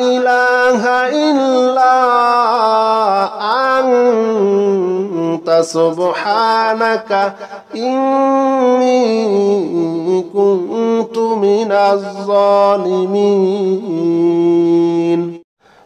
إله إلا أنت سبحانك إني كنت من الظالمين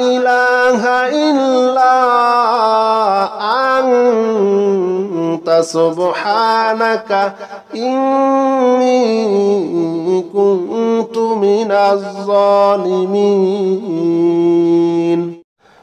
إله إلا أنت سبحانك إني كنت من الظالمين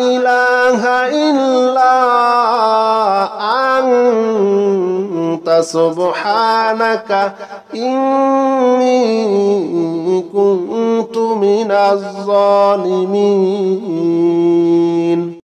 إله إلا أنت سبحانك إني كنت من الظالمين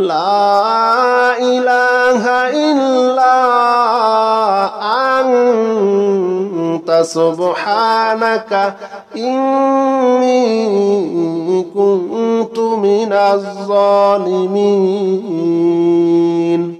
لا إله إلا أنت سبحانك إني كنت من الظالمين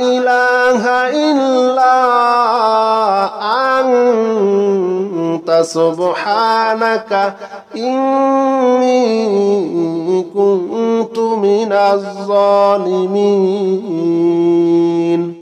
إله إلا أنت سبحانك إني كنت من الظالمين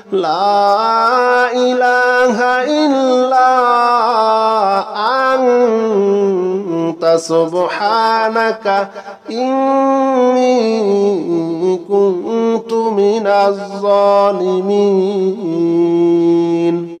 لا إله إلا أنت سبحانك إني كنت من الظالمين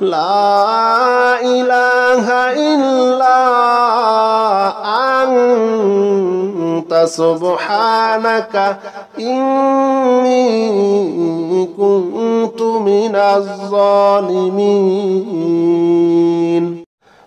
لا إله إلا أنت سبحانك إني كنت من الظالمين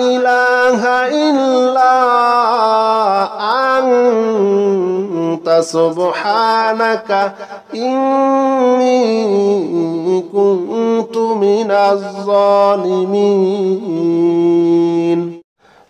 إله إلا أنت سبحانك إني كنت من الظالمين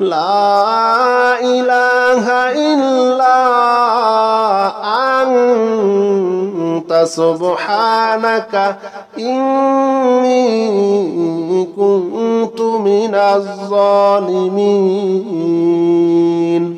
لا إله إلا أنت سبحانك إني كنت من الظالمين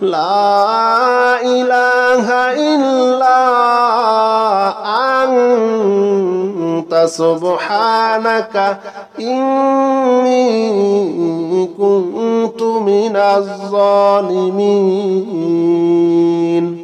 لا إله إلا أنت سبحانك إني كنت من الظالمين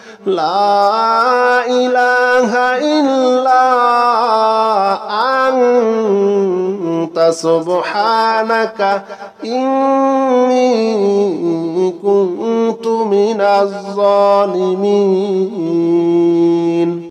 لا إله إلا أنت سبحانك إني كنت من الظالمين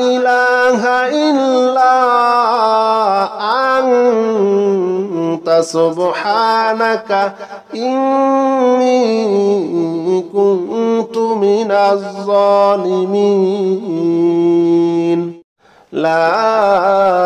إله إلا أنت سبحانك إني كنت من الظالمين لا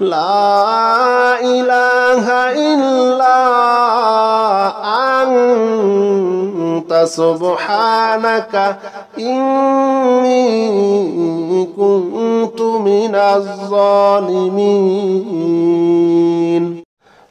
لا إله إلا أنت سبحانك إني كنت من الظالمين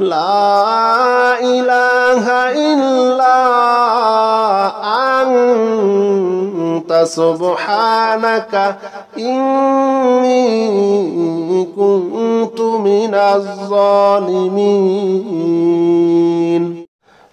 لا إله إلا أنت سبحانك إني كنت من الظالمين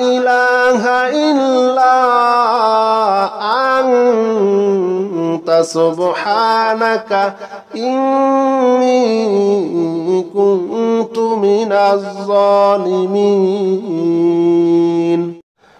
إله إلا أنت سبحانك إني كنت من الظالمين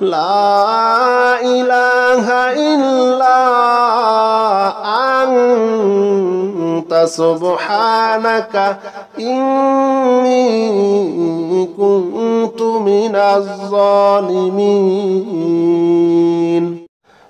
لا إله إلا أنت سبحانك إني كنت من الظالمين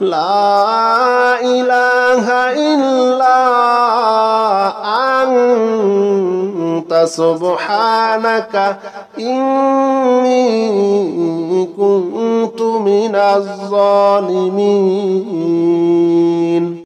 لا إله إلا أنت سبحانك إني كنت من الظالمين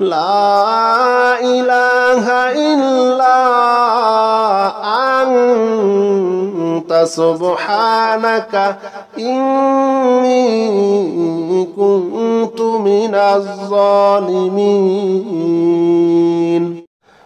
لا إله إلا أنت سبحانك إني كنت من الظالمين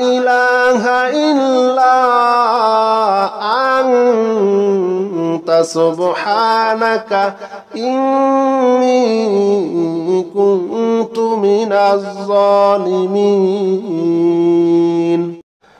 إله إلا أنت سبحانك إني كنت من الظالمين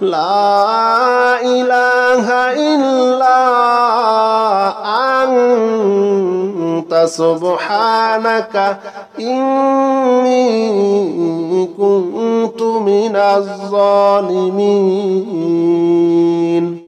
لا إله إلا أنت سبحانك إني كنت من الظالمين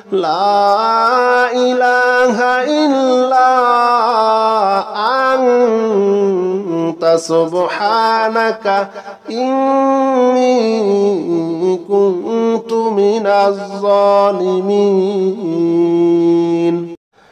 لا إله إلا أنت سبحانك إني كنت من الظالمين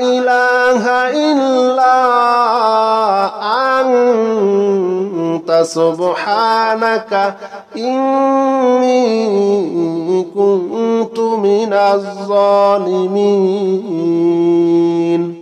إله إلا أنت سبحانك إني كنت من الظالمين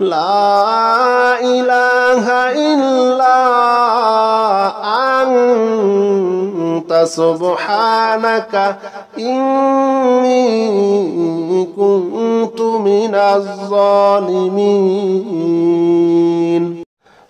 لا إله إلا أنت سبحانك إني كنت من الظالمين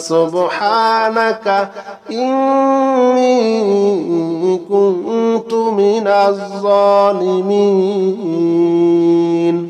سبحانك إني كنت من الظالمين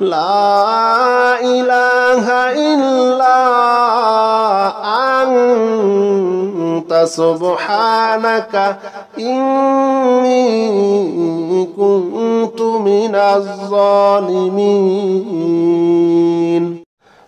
لا إله إلا أنت سبحانك إني كنت من الظالمين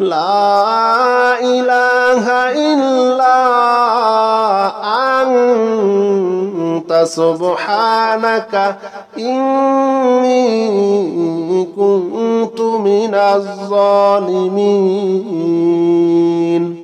لا إله إلا أنت سبحانك إني كنت من الظالمين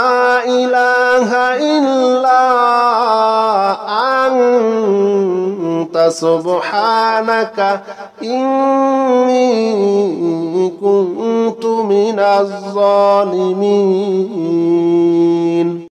إله إلا أنت سبحانك إني كنت من الظالمين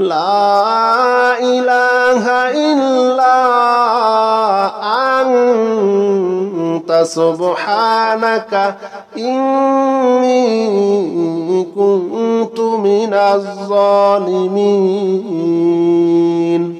لا إله إلا أنت سبحانك إني كنت من الظالمين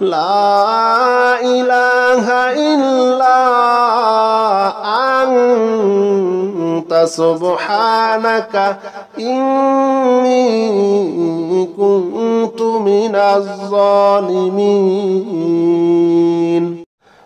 لا إله إلا أنت سبحانك إني كنت من الظالمين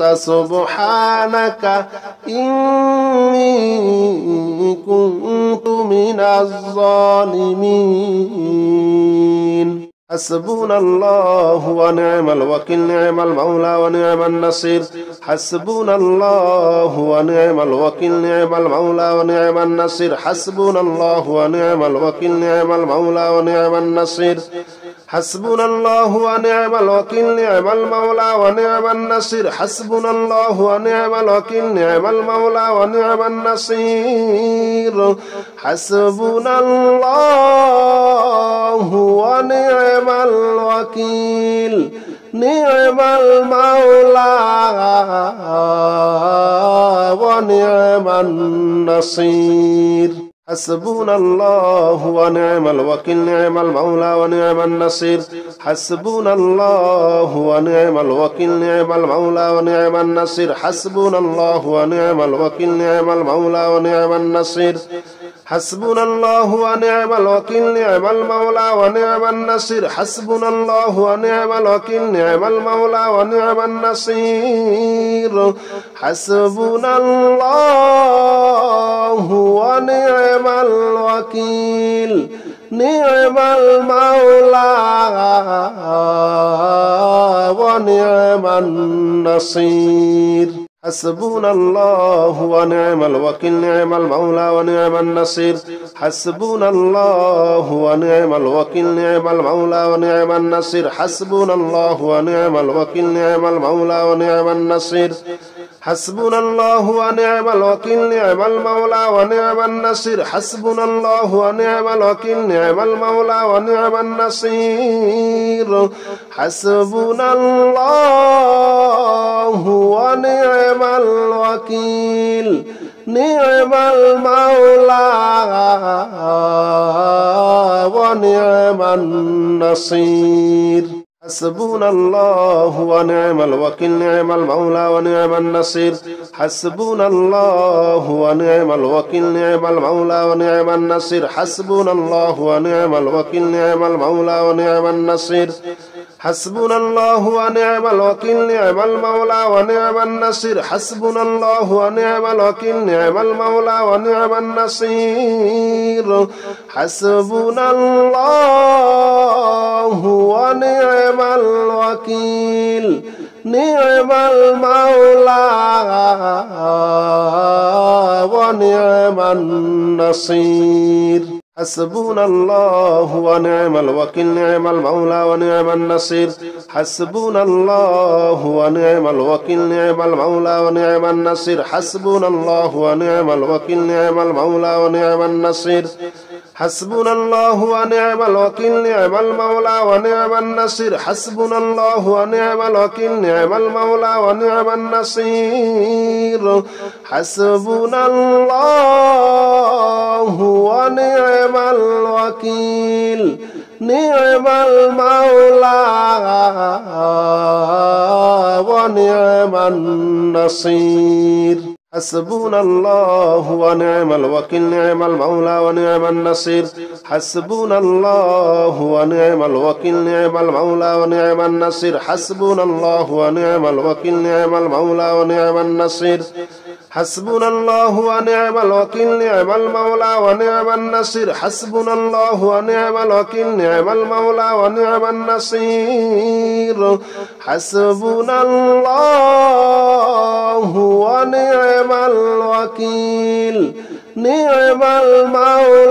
أنت سبحانك إني كنت من الظالمين حسبنا الله ونعم الوكيل نعم المولى ونعم النصير حسبنا الله ونعم الوكيل نعم المولى ونعم النصير حسبنا الله ونعم الوكيل نعم المولى ونعم النصير حسبنا الله ونعم الوكيل نعم المولى ونعم النصير حسبنا الله ونعم الوكيل نعم المولى ونعم النصير حسبنا الله ونعم الوكيل نعم المولى ونعم النصير حسبنا الله ونعم الوكيل نعم المولى ونعم النصير حسبنا الله ونعم الوكيل نعم المولى ونعم النصير حسبنا الله ونعم الوكيل نعم المولى ونعم النصير حسبنا الله ونعم الوكيل نعم المولى ونعم النصير حسبنا الله ونعم الوكيل نعم المولى ونعم النصير حسبنا الله ونعم الوكيل نعم المولى ونعم النصير حسبنا الله ونعم الوكيل نعم المولى ونعم النصير حسبنا الله ونعم الوكيل نعم المولى ونعم النصير حسبنا الله ونعم الوكيل نعم المولى ونعم النصير حسبنا الله ونعم الوكيل نعم المولى ونعم النصير حسبنا الله ونعم الوكيل نعم المولى ونعم النصير حسبنا الله ونعم الوكيل نعم المولى ونعم النصير حسبنا الله ونعم الوكيل نعم المولى ونعم النصير حسبنا الله ونعم الوكيل نعم المولى ونعم النصير حسبنا الله ونعم الوكيل نعم المولى ونعم النصير حسبنا الله ونعم الوكيل نعم المولى ونعم النصير حسبنا الله ونعم الوكيل نعم المولى ونعم النصير حسبنا الله ونعم الوكيل نعم المولى ونعم النصير حسبنا الله ونعم الوكيل نعم المولى ونعم النصير حسبنا الله ونعم الوكيل نعم المولى ونعم النصير حسبنا الله ونعم الوكيل نعم المولى ونعم النصير حسبنا الله ونعم الوكيل نعم المولى ونعم النصير حسبنا الله ونعم الوكيل نعم المولى ونعم النصير حسبنا الله ونعم الوكيل نعم المولى ونعم النصير حسبنا الله ونعم الوكيل نعم المولى ونعم النصير حسبنا الله ونعم الوكيل نعم المولى ونعم النصير حسبنا الله ونعم الوكيل نعم المولى ونعم النصير حسبنا الله ونعم الوكيل نعم المولى ونعم النصير حسبنا الله ونعم الوكيل نعم المولى ونعم النصير حسبنا الله ونعم الوكيل نعم المولى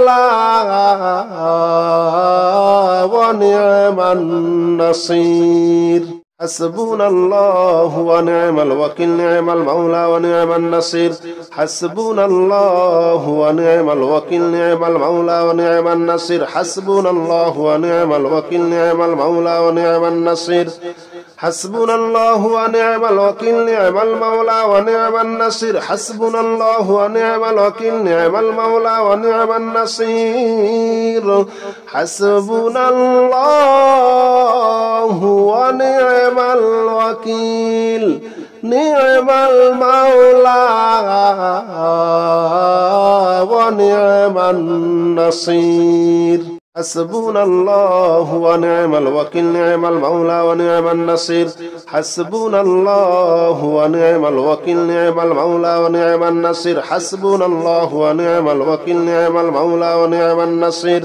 ونعم النصير حسبنا الله ونعم الوكيل نعم المولى ونعم النصير حسبنا الله ونعم الوكيل نعم المولى ونعم النصير حسبنا الله ونعم الوكيل نعم المولى ونعم النصير حسبنا الله ونعم الوكيل نعم المولى ونعم النصير حسبنا الله ونعم الوكيل نعم المولى ونعم النصير حسبنا الله ونعم الوكيل نعم المولى ونعم النصير حسبنا الله ونعم الوكيل نعم المولى ونعم النصير حسبنا الله ونعم الوكيل نعم المولى ونعم النصير حسبنا الله ونعم الوكيل نعم المولى ونعم النصير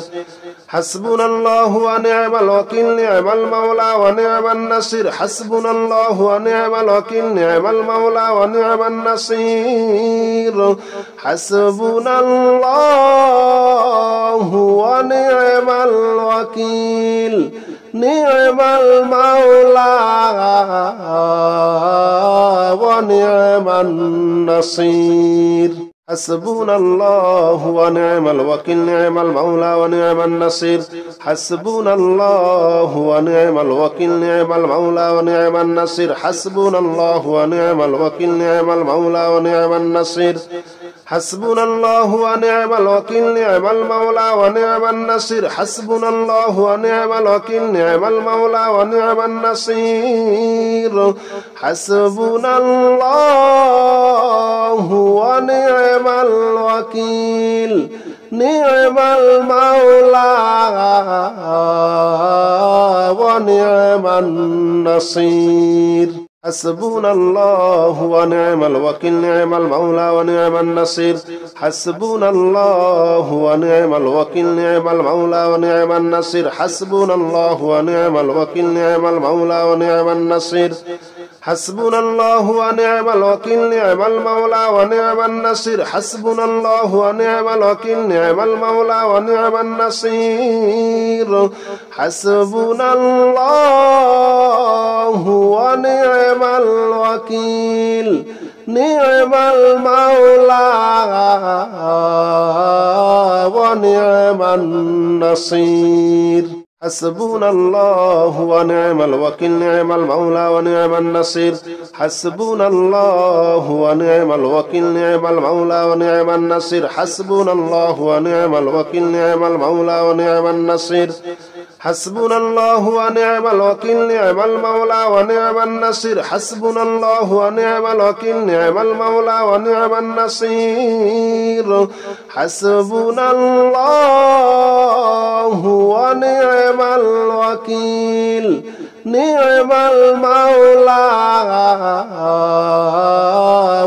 حسبنا الله ونعم الوكيل نعم المولى ونعم النصير حسبنا الله ونعم الوكيل نعم المولى ونعم النصير حسبنا الله ونعم الوكيل نعم المولى ونعم النصير حسبنا الله ونعم الوكيل نعم المولى ونعم النصير حسبنا الله ونعم الوكيل نعم المولى ونعم النصير حسبنا الله ونعم الوكيل نعم المولى ونعم النصير حسبنا الله ونعم الوكيل نعم المولى ونعم النصير حسبنا الله ونعم الوكيل نعم المولى ونعم النصير حسبنا الله ونعم الوكيل نعم المولى ونعم النصير حسبنا الله ونعم الوكيل نعم المولى ونعم النصير حسبنا الله ونعم الوكيل نعم المولى ونعم النصير حسبنا الله ونعم الوكيل نعم المولى ونعم النصير حسبنا الله ونعم الوكيل نعم المولى ونعم النصير حسبنا الله ونعم الوكيل نعم المولى ونعم النصير حسبنا الله ونعم الوكيل نعم المولى ونعم النصير حسبنا الله ونعم الوكيل نعم المولى ونعم النصير حسبنا الله ونعم الوكيل نعم المولى ونعم النصير حسبنا الله ونعم الوكيل نعم المولى ونعم النصير حسبنا الله ونعم الوكيل نعم المولى ونعم النصير حسبنا الله ونعم الوكيل نعم المولى ونعم النصير حسبنا الله ونعم الوكيل نعم المولى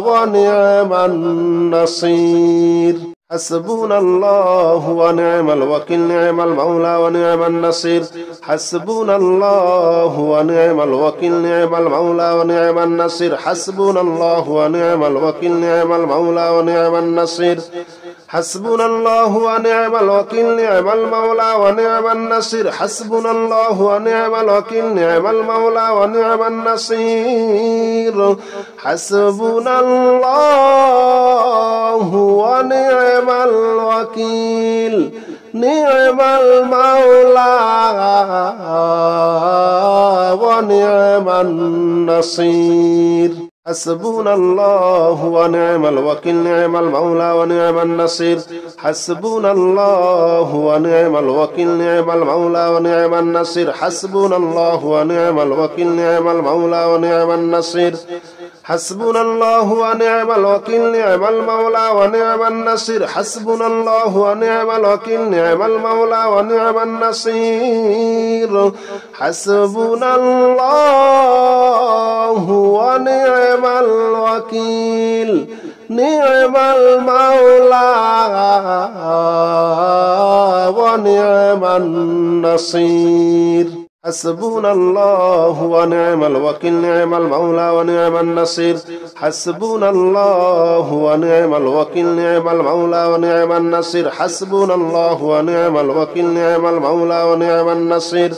ونعم النصير حسبنا الله ونعم الوكيل نعم المولى ونعم النصير حسبنا الله ونعم الوكيل نعم المولى ونعم النصير حسبنا الله ونعم الوكيل نعم المولى ونعم النصير حسبنا الله ونعم الوكيل نعم المولى ونعم النصير حسبنا الله ونعم الوكيل نعم المولى ونعم النصير حسبنا الله ونعم الوكيل نعم المولى ونعم النصير حسبنا الله ونعم الوكيل نعم المولى ونعم النصير حسبنا الله ونعم الوكيل نعم المولى ونعم النصير حسبنا الله ونعم الوكيل نعم المولى ونعم النصير حسبنا الله ونعم الوكيل نعم المولى ونعم النصير حسبنا الله ونعم الوكيل نعم المولى ونعم النصير حسبنا الله ونعم الوكيل نعم المولى ونعم النصير حسبنا الله ونعم الوكيل نعم المولى ونعم النصير حسبنا الله ونعم الوكيل نعم المولى ونعم النصير حسبنا الله ونعم الوكيل نعم المولى ونعم النصير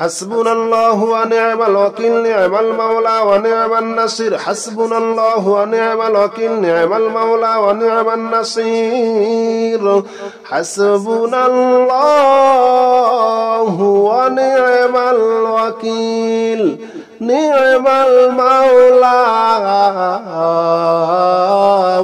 حسبنا الله ونعم الوكيل نعم المولى ونعم النصير حسبنا الله ونعم الوكيل نعم المولى ونعم النصير حسبنا الله ونعم الوكيل نعم المولى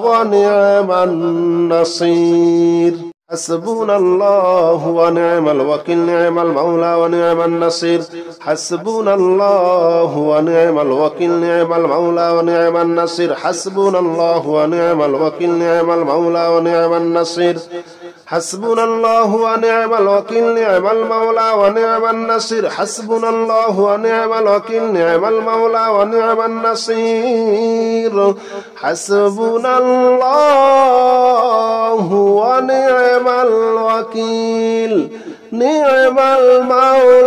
ونعم النصير حسبنا الله ونعم الوكيل نعم المولى ونعم النصير حسبنا الله ونعم الوكيل نعم المولى ونعم النصير حسبنا الله ونعم الوكيل نعم المولى ونعم النصير حسبنا الله ونعم الوكيل نعم المولى ونعم النصير حسبنا الله ونعم الوكيل نعم المولى ونعم النصير حسبنا الله ونعم الوكيل نعم المولى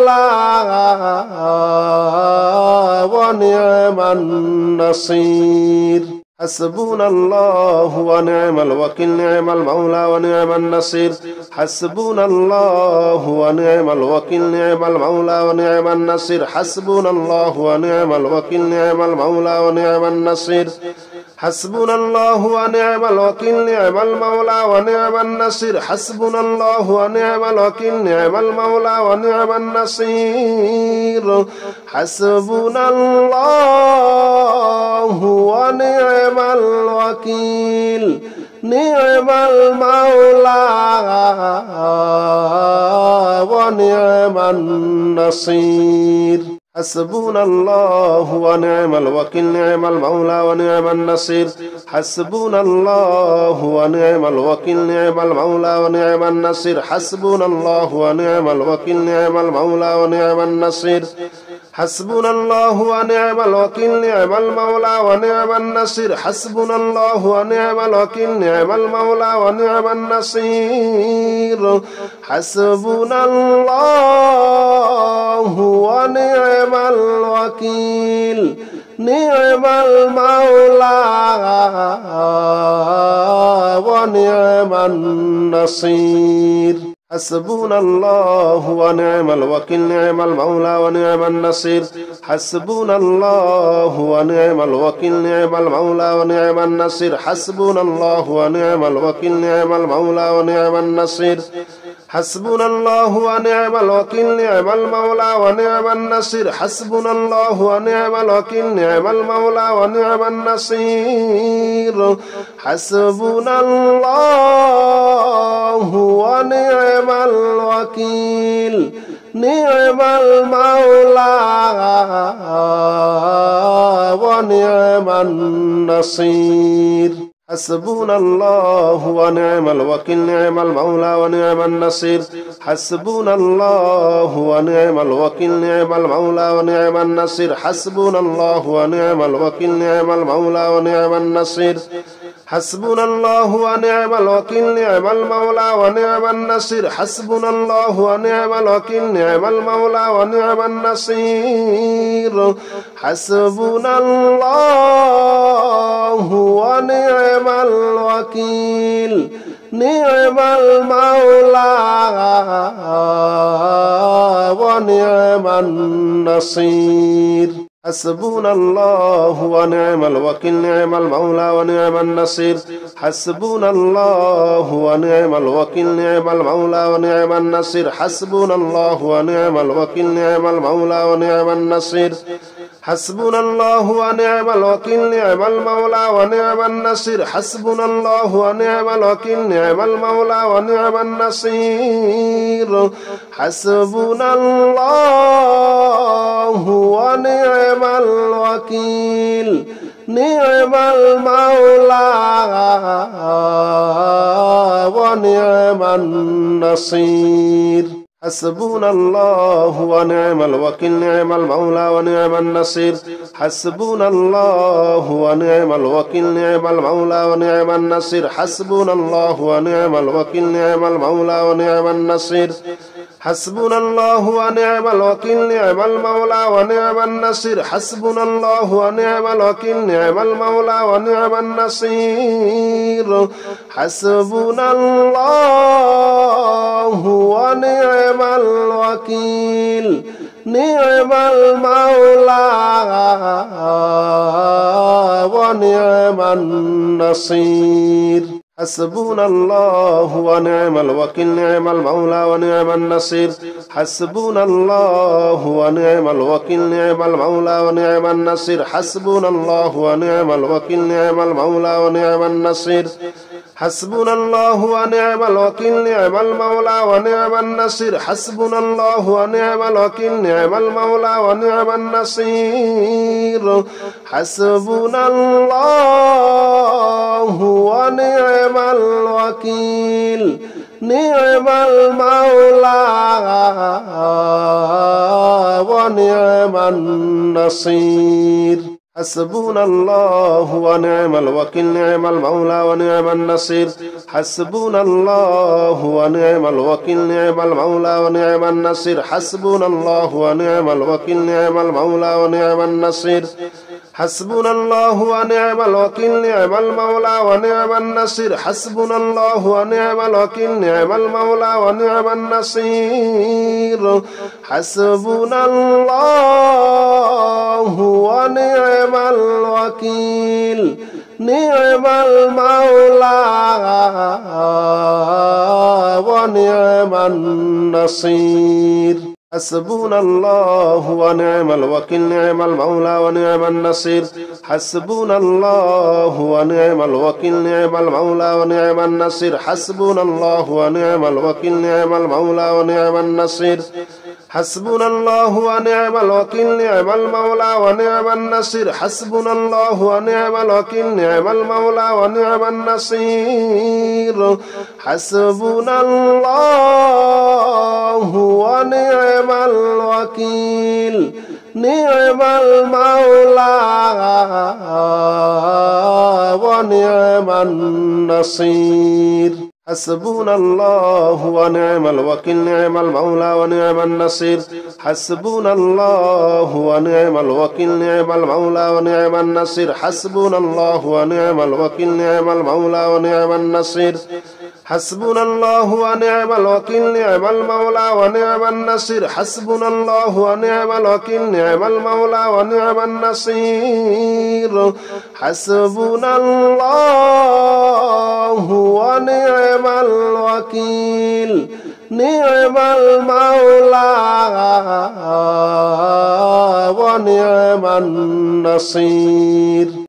ونعم النصير حسبنا الله ونعم الوكيل نعم المولى ونعم النصير حسبنا الله ونعم الوكيل نعم المولى ونعم النصير حسبنا الله ونعم الوكيل نعم المولى ونعم النصير حسبنا الله ونعم الوكيل نعم المولى ونعم النصير حسبنا الله ونعم الوكيل نعم المولى ونعم النصير حسبنا الله ونعم الوكيل نعم المولى ونعم النصير حسبنا الله ونعم الوكيل نعم المولى ونعم النصير حسبنا الله ونعم الوكيل نعم المولى ونعم النصير حسبنا الله ونعم الوكيل نعم المولى ونعم النصير حسبنا الله ونعم الوكيل نعم المولى ونعم النصير حسبنا الله ونعم الوكيل نعم المولى ونعم النصير حسبنا الله ونعم الوكيل نعم المولى ونعم النصير حسبنا الله ونعم الوكيل نعم المولى ونعم النصير حسبنا الله ونعم الوكيل نعم المولى ونعم النصير حسبنا الله ونعم الوكيل نعم المولى ونعم النصير حسبنا الله ونعم الوكيل نعم المولى ونعم النصير حسبنا الله ونعم الوكيل نعم المولى ونعم النصير حسبنا الله ونعم الوكيل نعم المولى ونعم النصير حسبنا الله ونعم الوكيل نعم المولى ونعم النصير حسبنا الله ونعم الوكيل نعم المولى ونعم النصير حسبنا الله ونعم الوكيل نعم المولى ونعم النصير حسبنا الله ونعم الوكيل نعم المولى ونعم النصير حسبنا الله ونعم الوكيل نعم المولى ونعم النصير حسبنا الله ونعم الوكيل نعم المولى ونعم النصير حسبنا الله ونعم الوكيل نعم المولى ونعم النصير حسبنا الله ونعم الوكيل نعم المولى ونعم النصير حسبنا الله ونعم الوكيل نعم المولى ونعم النصير حسبنا الله ونعم الوكيل نعم المولى ونعم النصير حسبنا الله ونعم الوكيل نعم المولى ونعم النصير حسبنا الله ونعم الوكيل نعم المولى ونعم النصير حسبنا الله ونعم الوكيل نعم المولى ونعم النصير حسبنا الله ونعم الوكيل نعم المولى ونعم النصير حسبنا الله ونعم الوكيل نعم المولى ونعم النصير حسبنا الله ونعم الوكيل نعم المولى ونعم النصير حسبنا الله ونعم الوكيل نعم المولى ونعم النصير حسبنا الله ونعم الوكيل نعم المولى ونعم النصير حسبنا الله ونعم الوكيل نعم المولى ونعم النصير حسبنا الله ونعم الوكيل نعم المولى ونعم النصير حسبنا الله ونعم الوكيل نعم المولى ونعم النصير حسبنا الله ونعم الوكيل نعم المولى ونعم النصير حسبنا الله ونعم الوكيل نعم المولى ونعم النصير حسبنا الله ونعم الوكيل نعم المولى ونعم النصير حسبنا الله ونعم الوكيل نعم المولى ونعم النصير حسبنا الله ونعم الوكيل نعم المولى ونعم النصير حسبنا الله ونعم الوكيل نعم المولى ونعم النصير حسبنا الله ونعم الوكيل نعم المولى ونعم النصير حسبنا الله ونعم الوكيل نعم المولى ونعم النصير حسبنا الله ونعم الوكيل نعم المولى ونعم النصير حسبنا الله ونعم الوكيل نعم المولى ونعم النصير حسبنا الله ونعم الوكيل نعم المولى ونعم النصير حسبنا الله ونعم الوكيل نعم المولى ونعم النصير حسبنا الله ونعم الوكيل نعم المولى ونعم النصير حسبنا الله ونعم الوكيل نعم المولى ونعم النصير حسبنا الله ونعم الوكيل نعم المولى ونعم النصير حسبنا الله ونعم الوكيل نعم المولى ونعم النصير حسبنا الله ونعم الوكيل نعم المولى ونعم النصير حسبنا الله ونعم الوكيل نعم المولى ونعم النصير حسبنا الله ونعم الوكيل نعم المولى ونعم النصير حسبنا الله ونعم الوكيل نعم المولى ونعم النصير حسبنا الله ونعم الوكيل نعم المولى ونعم النصير